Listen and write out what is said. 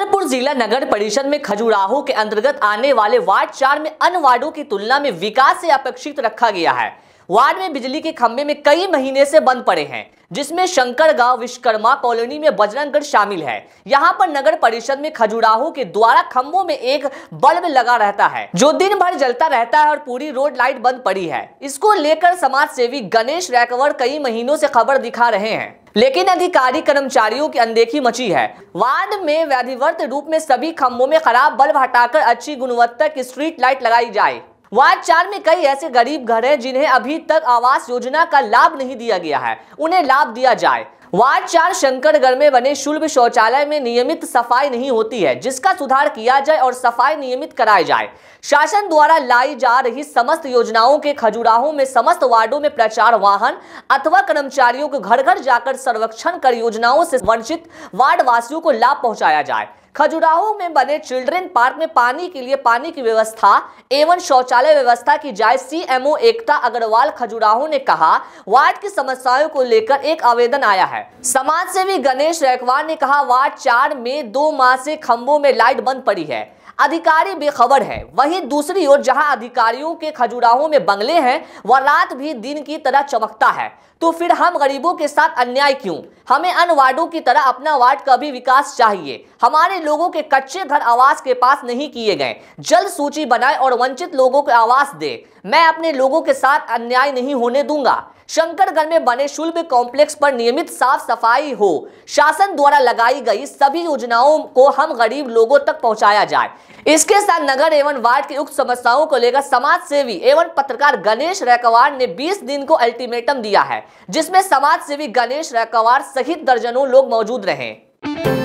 छतरपुर जिला नगर परिषद में खजुराहो के अंतर्गत आने वाले वार्ड चार में अन्य वार्डो की तुलना में विकास से अपेक्षित रखा गया है वार्ड में बिजली के खंभे में कई महीने से बंद पड़े हैं जिसमें शंकर गांव विश्वकर्मा कॉलोनी में बजरंगगढ़ शामिल है यहाँ पर नगर परिषद में खजुराहो के द्वारा खम्भों में एक बल्ब लगा रहता है जो दिन भर जलता रहता है और पूरी रोड लाइट बंद पड़ी है इसको लेकर समाज सेवी गणेश रैकवर कई महीनों से खबर दिखा रहे हैं लेकिन अधिकारी कर्मचारियों की अनदेखी मची है वार्ड में व्याधिवर्त रूप में सभी खम्भों में खराब बल्ब हटाकर अच्छी गुणवत्ता की स्ट्रीट लाइट लगाई जाए वार्ड चार में कई ऐसे गरीब घर हैं जिन्हें अभी तक आवास योजना का लाभ नहीं दिया गया है उन्हें लाभ दिया जाए वार्ड चार शंकरगढ़ में बने शुल्ब शौचालय में नियमित सफाई नहीं होती है जिसका सुधार किया जाए और सफाई नियमित कराई जाए शासन द्वारा लाई जा रही समस्त योजनाओं के खजुराहों में समस्त वार्डों में प्रचार वाहन अथवा कर्मचारियों को घर घर जाकर सर्वेक्षण कर योजनाओं से वंचित वार्ड वासियों को लाभ पहुंचाया जाए खजुराहो में बने चिल्ड्रेन पार्क में पानी के लिए पानी की व्यवस्था एवं शौचालय व्यवस्था की जाए सीएमओ एकता अग्रवाल खजुराहो ने कहा वार्ड की समस्याओं को लेकर एक आवेदन आया है समाज सेवी गणेश रैकवार ने कहा वार्ड चार में दो माह से खम्भों में लाइट बंद पड़ी है अधिकारी बेखबर है वहीं दूसरी ओर जहां अधिकारियों के खजुराहों में बंगले हैं वह रात भी दिन की तरह चमकता है तो फिर हम गरीबों के साथ अन्याय क्यों हमें अन्य वार्डों की तरह अपना वार्ड का भी विकास चाहिए हमारे लोगों के कच्चे घर आवास के पास नहीं किए गए जल्द सूची बनाए और वंचित लोगों को आवास दे मैं अपने लोगों के साथ अन्याय नहीं होने दूंगा शंकरगढ़ में बने शुल्ब कॉम्प्लेक्स पर नियमित साफ सफाई हो शासन द्वारा लगाई गई सभी योजनाओं को हम गरीब लोगों तक पहुंचाया जाए इसके साथ नगर एवं वार्ड की उक्त समस्याओं को लेकर समाज सेवी एवं पत्रकार गणेश रैकवार ने 20 दिन को अल्टीमेटम दिया है जिसमें समाज सेवी गणेश रैकवार सहित दर्जनों लोग मौजूद रहे